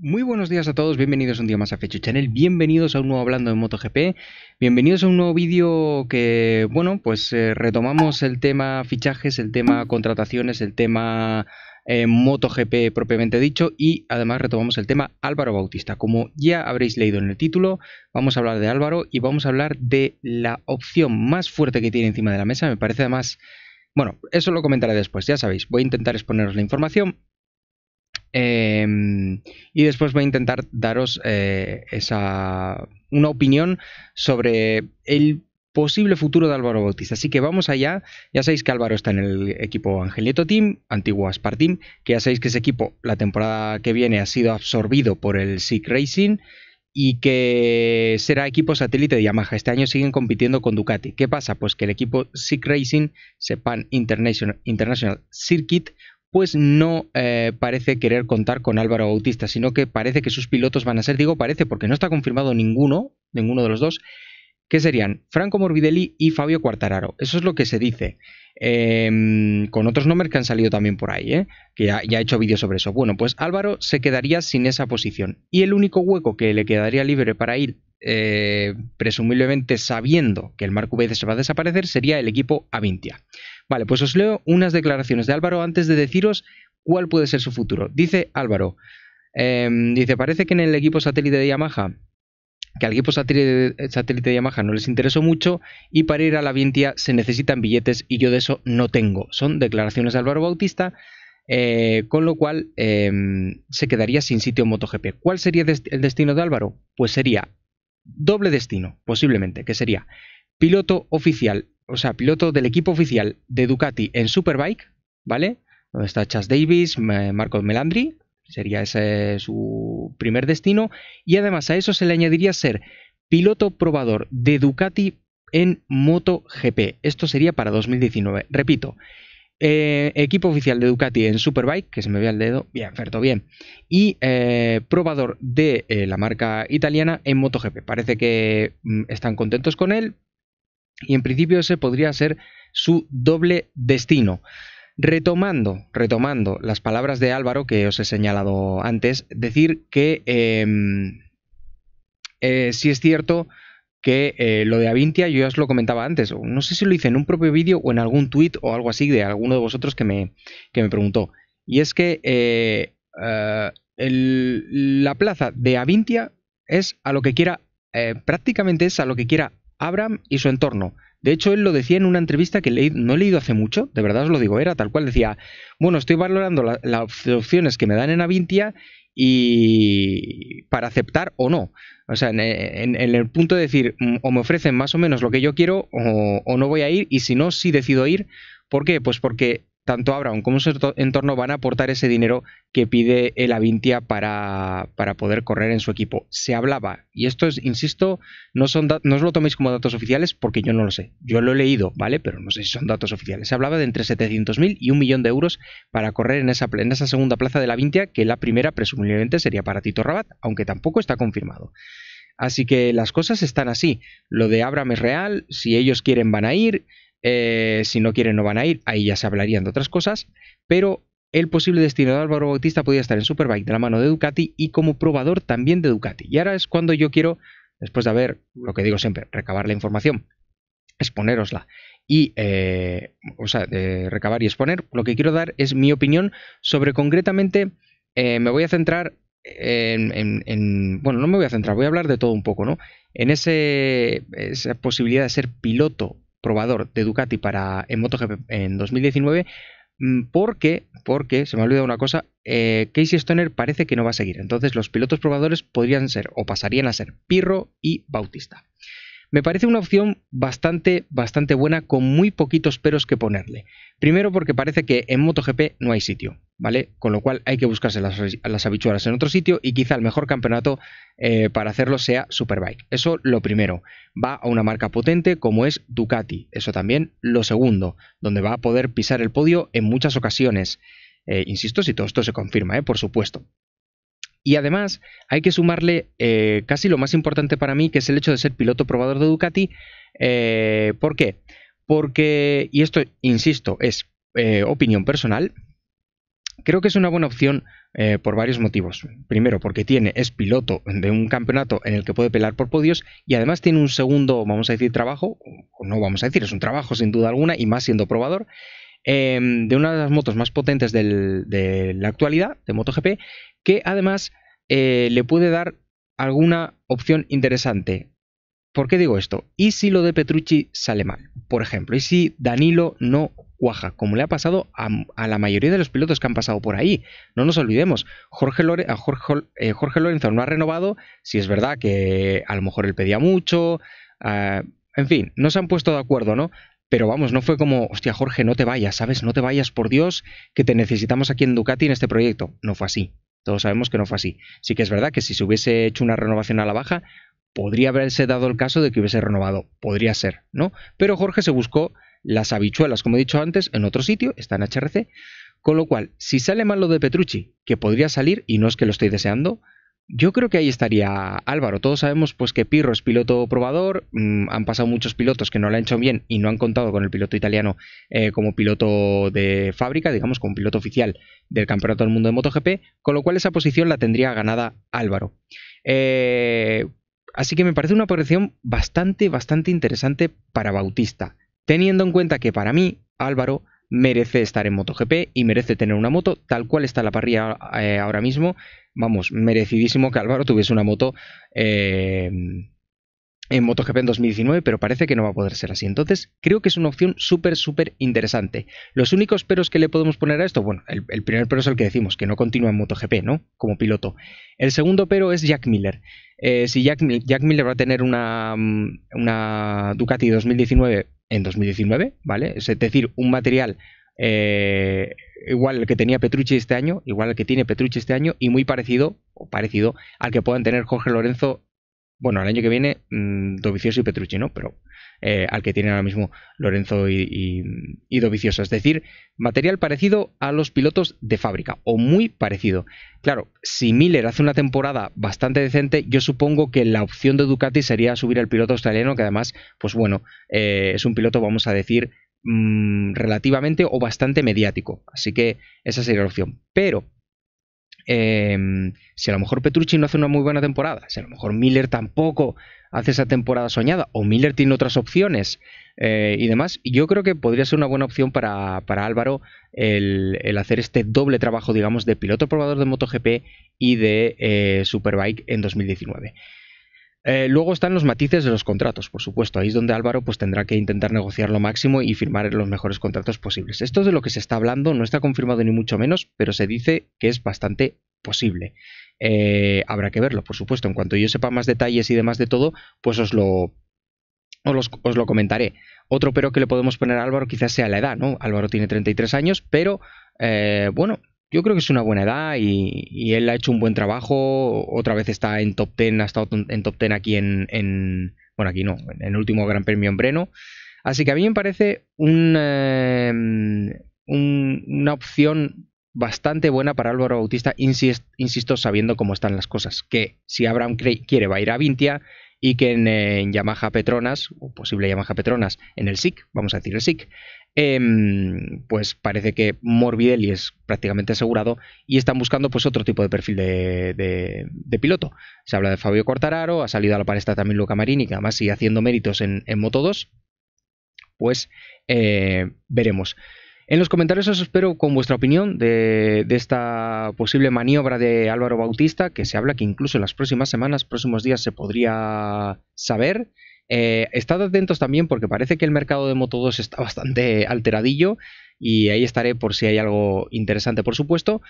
Muy buenos días a todos, bienvenidos un día más a Fecho Channel, bienvenidos a un nuevo Hablando de MotoGP, bienvenidos a un nuevo vídeo que, bueno, pues eh, retomamos el tema fichajes, el tema contrataciones, el tema eh, MotoGP propiamente dicho y además retomamos el tema Álvaro Bautista. Como ya habréis leído en el título, vamos a hablar de Álvaro y vamos a hablar de la opción más fuerte que tiene encima de la mesa, me parece además... Bueno, eso lo comentaré después, ya sabéis, voy a intentar exponeros la información Em, y después voy a intentar daros eh, una opinión sobre el posible futuro de Álvaro Bautista. Así que vamos allá. Ya sabéis que Álvaro está en el equipo Angelieto Team, antiguo Aspar Team, que ya sabéis que ese equipo la temporada que viene ha sido absorbido por el SIC Racing y que será equipo satélite de Yamaha. Este año siguen compitiendo con Ducati. ¿Qué pasa? Pues que el equipo SIC Racing, Sepan International Circuit, pues no eh, parece querer contar con Álvaro Bautista, sino que parece que sus pilotos van a ser, digo parece porque no está confirmado ninguno, ninguno de los dos, que serían Franco Morbidelli y Fabio Quartararo. Eso es lo que se dice, em, con otros nombres que han salido también por ahí, ¿eh? que ya, he hecho vídeos sobre eso. Bueno, pues Álvaro se quedaría sin esa posición y el único hueco que le quedaría libre para ir eh, presumiblemente sabiendo que el Marco Vélez se va a desaparecer, sería el equipo Avintia. Vale, pues os leo unas declaraciones de Álvaro antes de deciros cuál puede ser su futuro. Dice Álvaro, em, dice, parece que en el equipo satélite de Yamaha que al equipo eh, satélite de Yamaha no les interesó mucho y para ir a la Vientia se necesitan billetes y yo de eso no tengo. Son declaraciones de Álvaro Bautista, eh, con lo cual em, se quedaría sin sitio en MotoGP. ¿Cuál sería el destino de Álvaro? Pues sería doble destino, posiblemente, que sería piloto oficial o sea, piloto del equipo oficial de Ducati en Superbike, ¿vale? Donde está Chas Davis, Marcos Melandri, sería ese su primer destino, y además a eso se le añadiría ser piloto probador de Ducati en MotoGP. Esto sería para 2019. Repito, eh, equipo oficial de Ducati en Superbike, que se me vea el dedo, bien, Ferto, bien. Y eh, probador de eh, la marca italiana en MotoGP. Parece que mm, están contentos con él, y en principio ese podría ser su doble destino. Retomando, retomando las palabras de Álvaro que os he señalado antes, decir que em, eh, si es cierto que eh, lo de Avintia yo ya os lo comentaba antes, no sé si lo hice en un propio vídeo o en algún tuit o algo así de alguno de vosotros que me, me preguntó. Y es que eh, la plaza de Avintia es a lo que quiera, prácticamente es a lo que quiera Abraham y su entorno. De hecho, él lo decía en una entrevista que no he leído hace mucho, de verdad os lo digo, era tal cual, decía, bueno, estoy valorando las opciones que me dan en Avintia y para aceptar o no. O sea, en, el punto de decir, mm, o me ofrecen más o menos lo que yo quiero o, o no voy a ir y si no, sí decido ir. ¿Por qué? Pues porque tanto Abraham como su entorno van a aportar ese dinero que pide el Avintia para, para poder correr en su equipo. Se hablaba, y esto es, insisto, no, son os lo toméis como datos oficiales porque yo no lo sé. Yo lo he leído, ¿vale? Pero no sé si son datos oficiales. Se hablaba de entre 700.000 y un millón de euros para correr en esa, en esa segunda plaza de la Vintia, que la primera presumiblemente sería para Tito Rabat, aunque tampoco está confirmado. Así que las cosas están así. Lo de Abraham es real, si ellos quieren van a ir, eh, si no quieren no van a ir, ahí ya se hablarían de otras cosas, pero el posible destino de Álvaro Bautista podía estar en Superbike de la mano de Ducati y como probador también de Ducati. Y ahora es cuando yo quiero, después de haber, lo que digo siempre, recabar la información, exponerosla y, eh, o sea, recabar y exponer, lo que quiero dar es mi opinión sobre concretamente, eh, me voy a centrar en, en, bueno, no me voy a centrar, voy a hablar de todo un poco, ¿no? En ese, esa posibilidad de ser piloto probador de Ducati para en MotoGP en 2019 mm, porque, porque se me ha olvidado una cosa, eh, Casey Stoner parece que no va a seguir. Entonces los pilotos probadores podrían ser o pasarían a ser Pirro y Bautista. Me parece una opción bastante, bastante buena con muy poquitos peros que ponerle. Primero porque parece que en MotoGP no hay sitio. ¿vale? Con lo cual hay que buscarse las, las habichuelas en otro sitio y quizá el mejor campeonato eh, para hacerlo sea Superbike. Eso lo primero. Va a una marca potente como es Ducati. Eso también lo segundo, donde va a poder pisar el podio en muchas ocasiones. Eh, insisto, si todo esto se confirma, eh, por supuesto. Y además hay que sumarle casi lo más importante para mí, que es el hecho de ser piloto probador de Ducati. ¿Por qué? Porque, y esto, insisto, es opinión personal, creo que es una buena opción eh, por varios motivos. Primero, porque tiene, es piloto de un campeonato en el que puede pelar por podios y además tiene un segundo, vamos a decir, trabajo, no vamos a decir, es un trabajo sin duda alguna y más siendo probador, em, de una de las motos más potentes de la actualidad, de MotoGP, que además eh, le puede dar alguna opción interesante. ¿Por qué digo esto? ¿Y si lo de Petrucci sale mal? Por ejemplo, ¿y si Danilo no Guaja, como le ha pasado a, la mayoría de los pilotos que han pasado por ahí. No nos olvidemos, Jorge, eh, eh, Lorenzo no ha renovado, si es verdad que a lo mejor él pedía mucho, ah, en fin, no se han puesto de acuerdo, ¿no? Pero vamos, no fue como, hostia Jorge, no te vayas, ¿sabes? No te vayas, por Dios, que te necesitamos aquí en Ducati en este proyecto. No fue así. Todos sabemos que no fue así. Sí que es verdad que si se hubiese hecho una renovación a la baja, podría haberse dado el caso de que hubiese renovado. Podría ser, ¿no? Pero Jorge se buscó las habichuelas, como he dicho antes, en otro sitio, está en HRC. Con lo cual, si sale mal lo de Petrucci, que podría salir, y no es que lo estoy deseando, yo creo que ahí estaría Álvaro. Todos sabemos pues que Pirro es piloto probador, mm, han pasado muchos pilotos que no lo han hecho bien y no han contado con el piloto italiano eh, como piloto de fábrica, digamos, como piloto oficial del Campeonato del Mundo de MotoGP, con lo cual esa posición la tendría ganada Álvaro. Eh, así que me parece una posición bastante, bastante interesante para Bautista teniendo en cuenta que para mí Álvaro merece estar en MotoGP y merece tener una moto tal cual está la parrilla eh, ahora mismo. Vamos, merecidísimo que Álvaro tuviese una moto eh, en MotoGP en 2019, pero parece que no va a poder ser así. Entonces, creo que es una opción súper, súper interesante. Los únicos peros que le podemos poner a esto, bueno, el, primer pero es el que decimos, que no continúa en MotoGP, ¿no? Como piloto. El segundo pero es Jack Miller. Eh, si Jack, Jack, Miller va a tener una, mm, una Ducati 2019 en 2019, ¿vale? Es decir, un material eh, igual al que tenía Petrucci este año, igual al que tiene Petrucci este año y muy parecido o parecido al que puedan tener Jorge Lorenzo bueno, al año que viene mm, Dovicioso y Petrucci, ¿no? Pero eh, al que tienen ahora mismo Lorenzo y, y, Dovicioso. Es decir, material parecido a los pilotos de fábrica, o muy parecido. Claro, si Miller hace una temporada bastante decente, yo supongo que la opción de Ducati sería subir al piloto australiano, que además, pues bueno, eh, es un piloto, vamos a decir, mm, relativamente o bastante mediático. Así que esa sería la opción. Pero Em, si a lo mejor Petrucci no hace una muy buena temporada, si a lo mejor Miller tampoco hace esa temporada soñada, o Miller tiene otras opciones eh, y demás, yo creo que podría ser una buena opción para, Álvaro el, hacer este doble trabajo, digamos, de piloto probador de MotoGP y de eh, Superbike en 2019. Eh, luego están los matices de los contratos, por supuesto. Ahí es donde Álvaro pues, tendrá que intentar negociar lo máximo y firmar los mejores contratos posibles. Esto de lo que se está hablando, no está confirmado ni mucho menos, pero se dice que es bastante posible. Eh, habrá que verlo, por supuesto. En cuanto yo sepa más detalles y demás de todo, pues os lo, os, lo comentaré. Otro pero que le podemos poner a Álvaro quizás sea la edad, ¿no? Álvaro tiene 33 años, pero eh, bueno, yo creo que es una buena edad y, él ha hecho un buen trabajo. Otra vez está en top 10, ha estado en top 10 aquí en, Bueno, aquí no, en el último Gran Premio en Breno. Así que a mí me parece un, em, una opción bastante buena para Álvaro Bautista, insisto, sabiendo cómo están las cosas. Que si Abraham quiere va a ir a Vintia y que en Yamaha Petronas, o posible Yamaha Petronas, en el SIC, vamos a decir el SIC, Em, pues parece que Morbidelli es prácticamente asegurado y están buscando pues otro tipo de perfil de, piloto. Se habla de Fabio Cortararo, ha salido a la palestra también Luca Marini, que además sigue haciendo méritos en, en Moto 2, pues eh, veremos. En los comentarios os espero con vuestra opinión de, de, esta posible maniobra de Álvaro Bautista, que se habla que incluso en las próximas semanas, próximos días se podría saber. Eh, estad atentos también porque parece que el mercado de Moto 2 está bastante alteradillo y ahí estaré por si hay algo interesante, por supuesto.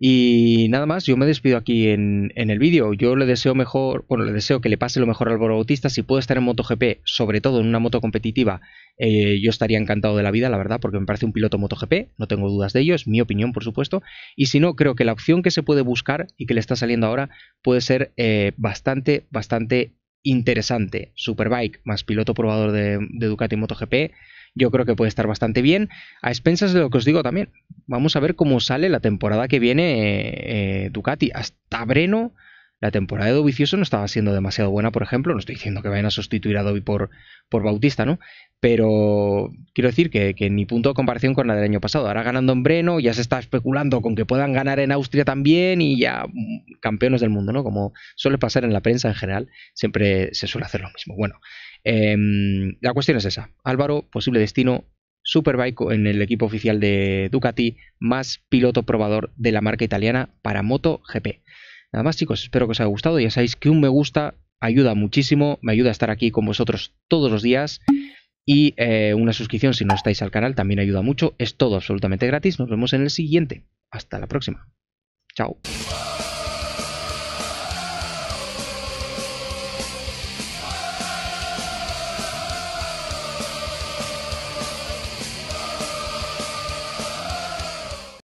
Y nada más, yo me despido aquí en, el vídeo. Yo le deseo mejor, bueno, le deseo que le pase lo mejor al Álvaro Si puede estar en MotoGP, sobre todo en una moto competitiva, eh, yo estaría encantado de la vida, la verdad, porque me parece un piloto MotoGP, no tengo dudas de ello, es mi opinión, por supuesto. Y si no, creo que la opción que se puede buscar y que le está saliendo ahora puede ser eh, bastante, bastante interesante. Superbike más piloto probador de, Ducati MotoGP, yo creo que puede estar bastante bien. A expensas de lo que os digo también, vamos a ver cómo sale la temporada que viene eh, eh, Ducati. Hasta Breno la temporada de Dovicioso no estaba siendo demasiado buena, por ejemplo. No estoy diciendo que vayan a sustituir a Dovi por, por Bautista, ¿no? Pero quiero decir que, que ni punto de comparación con la del año pasado. Ahora ganando en Breno, ya se está especulando con que puedan ganar en Austria también y ya mm, campeones del mundo, ¿no? Como suele pasar en la prensa en general, siempre se suele hacer lo mismo. Bueno, em, la cuestión es esa. Álvaro, posible destino, Superbike en el equipo oficial de Ducati, más piloto probador de la marca italiana para MotoGP. Nada más chicos, espero que os haya gustado. Ya sabéis que un me gusta ayuda muchísimo, me ayuda a estar aquí con vosotros todos los días. Y eh, una suscripción si no estáis al canal también ayuda mucho. Es todo absolutamente gratis. Nos vemos en el siguiente. Hasta la próxima. Chao.